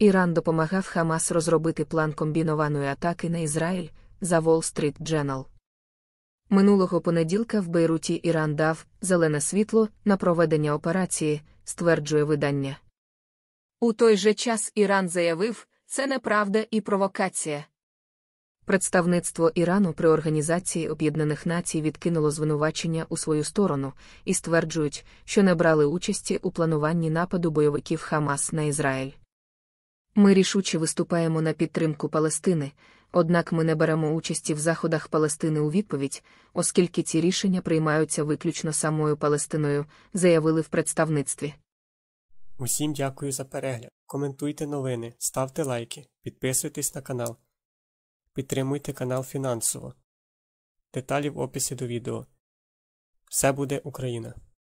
Іран допомагав Хамас розробити план комбінованої атаки на Ізраїль за Wall Street Journal. Минулого понеділка в Бейруті Іран дав зелене світло на проведення операції, стверджує видання. У той же час Іран заявив, це неправда і провокація. Представництво Ірану при Організації Об'єднаних Націй відкинуло звинувачення у свою сторону і стверджують, що не брали участі у плануванні нападу бойовиків Хамас на Ізраїль. Ми рішуче виступаємо на підтримку Палестини, однак ми не беремо участі в заходах Палестини у відповідь, оскільки ці рішення приймаються виключно самою Палестиною, заявили в представництві. Усім дякую за перегляд. Коментуйте новини, ставте лайки, підписуйтесь на канал. Підтримуйте канал фінансово. Деталі в описі до відео. Все буде Україна!